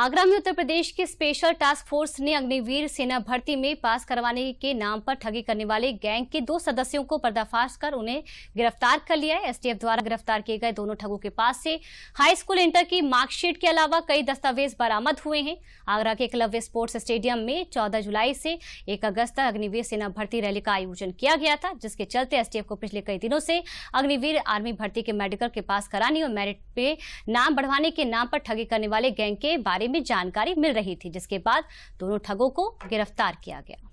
आगरा में उत्तर प्रदेश के special task force ने अग्निवीर सेना भर्ती में पास करवाने के नाम पर ठगी करने वाले गैंग के दो सदस्यों को पर्दाफाश कर उन्हें गिरफ्तार कर लिया है एसटीएफ द्वारा गिरफ्तार किए गए दोनों ठगों के पास से हाई स्कूल इंटर की मार्कशीट के अलावा कई दस्तावेज बरामद हुए हैं आगरा के एकलव्य स्पोर्ट्स स्टेडियम में चौदह जुलाई से एक अगस्त तक अग्निवीर सेना भर्ती रैली का आयोजन किया गया था जिसके चलते एसटीएफ को पिछले कई दिनों से अग्निवीर आर्मी भर्ती के मेडिकल के पास कराने और मेरिट पे नाम बढ़वाने के नाम पर ठगी करने वाले गैंग के बारे में जानकारी मिल रही थी जिसके बाद दोनों ठगों को गिरफ्तार किया गया